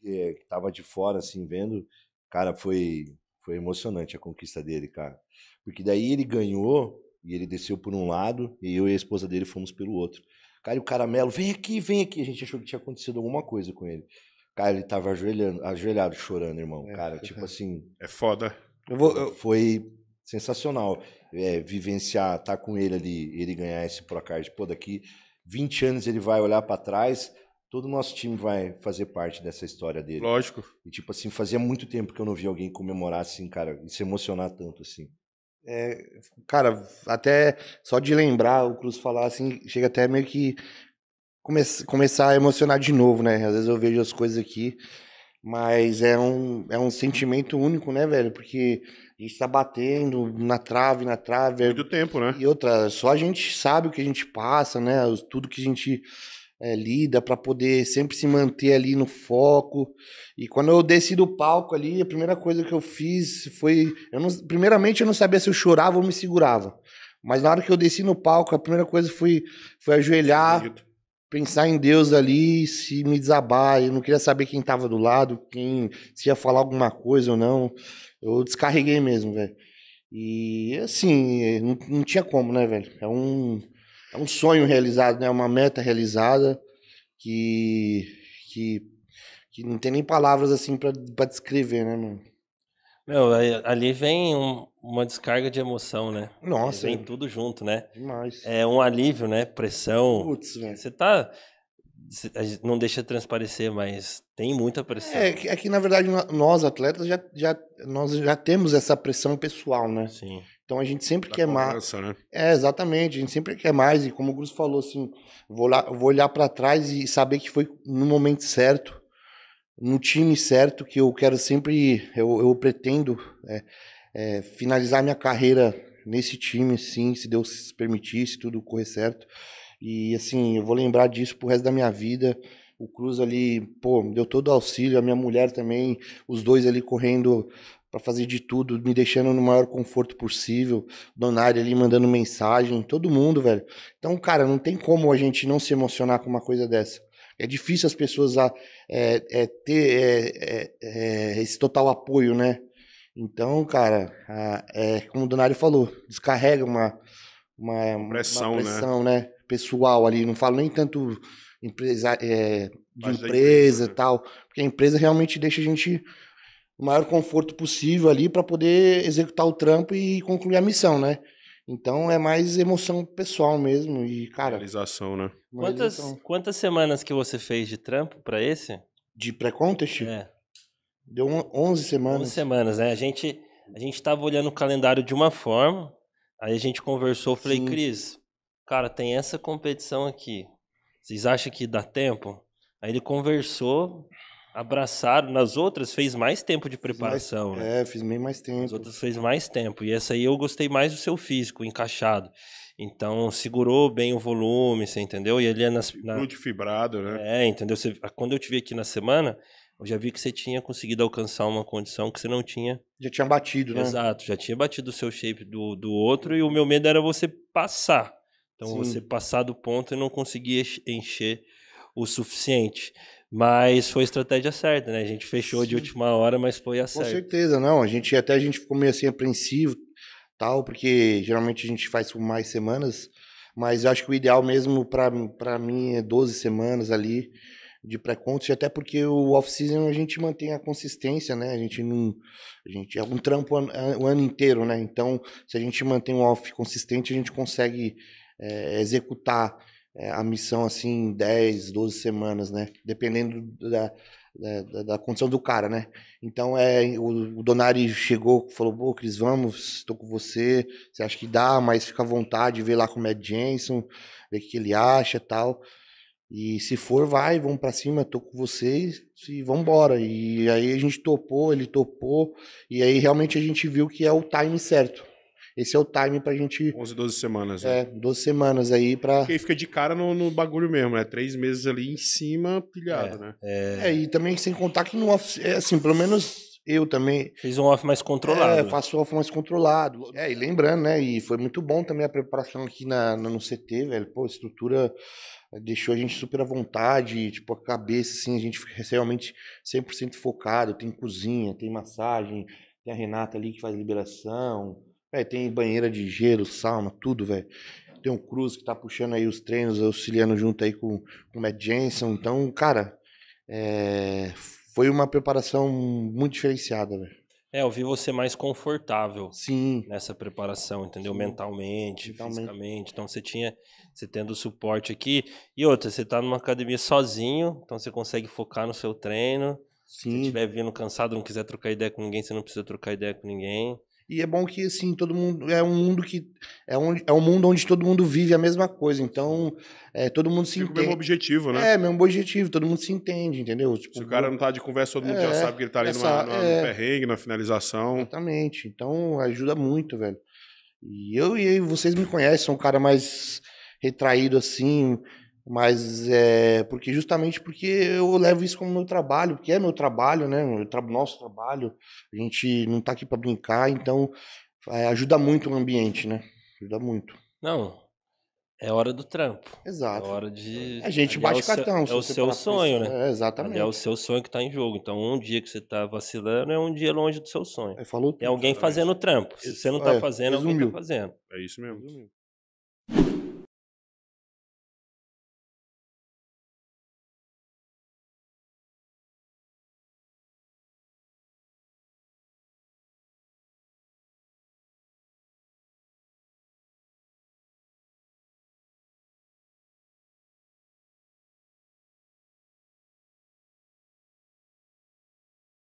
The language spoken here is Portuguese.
que estava eh, de fora, assim, vendo, cara, foi, foi emocionante a conquista dele, cara. Porque daí ele ganhou e ele desceu por um lado e eu e a esposa dele fomos pelo outro. Cara, e o caramelo, vem aqui, vem aqui. A gente achou que tinha acontecido alguma coisa com ele. Cara, ele tava ajoelhando, ajoelhado, chorando, irmão. É, cara, é, tipo assim. É foda. Vou... Foi sensacional é, vivenciar, tá com ele ali, ele ganhar esse Procard. Pô, daqui 20 anos ele vai olhar para trás todo o nosso time vai fazer parte dessa história dele. Lógico. E, tipo assim, fazia muito tempo que eu não vi alguém comemorar assim, cara, e se emocionar tanto assim. É, cara, até só de lembrar o Cruz falar assim, chega até meio que come começar a emocionar de novo, né? Às vezes eu vejo as coisas aqui, mas é um, é um sentimento único, né, velho? Porque a gente tá batendo na trave, na trave. É muito tempo, né? E outra, só a gente sabe o que a gente passa, né? Tudo que a gente é, lida para poder sempre se manter ali no foco. E quando eu desci do palco ali, a primeira coisa que eu fiz foi, eu não, primeiramente eu não sabia se eu chorava ou me segurava. Mas na hora que eu desci no palco, a primeira coisa foi foi ajoelhar, pensar em Deus ali, se me desabar. Eu não queria saber quem estava do lado, quem se ia falar alguma coisa ou não. Eu descarreguei mesmo, velho. E assim, não, não tinha como, né, velho? É um é um sonho realizado, né? É uma meta realizada que, que, que não tem nem palavras assim para descrever, né, mano? Meu, ali vem um, uma descarga de emoção, né? Nossa. Vem é. tudo junto, né? Demais. É um alívio, né? Pressão. Putz, velho. Você tá. não deixa transparecer, mas tem muita pressão. É, é que é na verdade nós atletas já, já, nós já temos essa pressão pessoal, né? Sim. Então a gente sempre da quer mais. Né? É, exatamente, a gente sempre quer mais. E como o Bruce falou, assim, vou, lá, vou olhar para trás e saber que foi no momento certo, no time certo, que eu quero sempre, eu, eu pretendo é, é, finalizar minha carreira nesse time, sim, se Deus permitisse, permitir, se tudo correr certo. E assim, eu vou lembrar disso pro resto da minha vida. O Cruz ali, pô, me deu todo o auxílio, a minha mulher também, os dois ali correndo para fazer de tudo, me deixando no maior conforto possível. Donário ali mandando mensagem, todo mundo, velho. Então, cara, não tem como a gente não se emocionar com uma coisa dessa. É difícil as pessoas a, é, é, ter é, é, é esse total apoio, né? Então, cara, a, é, como o Donário falou, descarrega uma, uma, pressão, uma pressão né? né? Pessoal ali, não falo nem tanto empresa, é, de empresa, e né? tal. Porque a empresa realmente deixa a gente o maior conforto possível ali para poder executar o trampo e concluir a missão, né? Então é mais emoção pessoal mesmo e, cara. Realização, né? Quantas, quantas semanas que você fez de trampo para esse? De pré-contest? É. Deu 11 semanas. 11 semanas, né? A gente, a gente tava olhando o calendário de uma forma, aí a gente conversou, falei, Sim. Cris, cara, tem essa competição aqui. Vocês acham que dá tempo? Aí ele conversou, abraçaram. Nas outras fez mais tempo de preparação. Mais, né? É, fiz bem mais tempo. Nas outras fez mais tempo. E essa aí eu gostei mais do seu físico, encaixado. Então segurou bem o volume, você entendeu? E ele é nas na... Muito fibrado, né? É, entendeu? Você, ah, quando eu te vi aqui na semana, eu já vi que você tinha conseguido alcançar uma condição que você não tinha. Já tinha batido, né? Exato, já tinha batido o seu shape do, do outro e o meu medo era você passar. Então Sim. você passar do ponto e não conseguir encher o suficiente. Mas foi a estratégia certa, né? A gente fechou Sim. de última hora, mas foi a Com certa. Com certeza, não. A gente até a gente ficou meio assim apreensivo, tal, porque geralmente a gente faz por mais semanas, mas eu acho que o ideal mesmo para mim é 12 semanas ali de pré-contos, até porque o off-season a gente mantém a consistência, né? A gente não. A gente é um trampo o ano inteiro, né? Então, se a gente mantém um off consistente, a gente consegue é, executar é, a missão assim em 10, 12 semanas, né? Dependendo da, da, da condição do cara, né? Então é, o, o Donari chegou, falou: pô, Cris, vamos, estou com você, você acha que dá, mas fica à vontade, vê lá com o Matt é Jensen, vê o que ele acha tal. E se for, vai, vamos para cima, tô com vocês e vamos embora. E aí a gente topou, ele topou, e aí realmente a gente viu que é o time certo. Esse é o time pra gente. 11, 12 semanas. Né? É, 12 semanas aí pra. Porque fica de cara no, no, bagulho mesmo, né? Três meses ali em cima, pilhado, é, né? É... é... e também sem contar que no off, é assim, pelo menos eu também. Fiz um off mais controlado. É, faço off mais controlado. É, e lembrando, né? E foi muito bom também a preparação aqui na, na no CT, velho. Pô, a estrutura eh, deixou a gente super à vontade, tipo, a cabeça, assim, a gente fica realmente 100% focado. Tem cozinha, tem massagem, tem a Renata ali que faz liberação tem banheira de gelo, salma, tudo, velho. Tem um Cruz que tá puxando aí os treinos, auxiliando junto aí com, com o Matt Jensen. Então, cara, é... foi uma preparação muito diferenciada, velho. É, eu vi você mais confortável Sim. nessa preparação, entendeu? Sim. Mentalmente, Mentalmente, fisicamente. Então você tinha, você tendo o suporte aqui. E outra, você tá numa academia sozinho, então você consegue focar no seu treino. Sim. Se estiver vindo cansado, não quiser trocar ideia com ninguém, você não precisa trocar ideia com ninguém. E é bom que, assim, todo mundo. É um mundo que. É um, é um mundo onde todo mundo vive a mesma coisa. Então, é, todo mundo se Fica entende. o mesmo objetivo, né? É, mesmo objetivo. Todo mundo se entende, entendeu? Tipo, se o cara não tá de conversa, todo mundo é, já sabe que ele tá ali essa, numa, numa, é, no perrengue, na finalização. Exatamente. Então, ajuda muito, velho. E eu e vocês me conhecem, sou um cara mais retraído, assim. Mas é porque justamente porque eu levo isso como meu trabalho, que é meu trabalho, né? É nosso trabalho. A gente não tá aqui para brincar, então é, ajuda muito o ambiente, né? Ajuda muito. Não. É hora do trampo. Exato. É hora de. A gente é bate é cartão. Seu, é o seu sonho, né? É, exatamente. Ali é o seu sonho que tá em jogo. Então, um dia que você tá vacilando é um dia longe do seu sonho. É, falou tudo, é alguém exatamente. fazendo o trampo. Se você não tá é, fazendo, resumiu. alguém tá fazendo. É isso mesmo. Resumiu.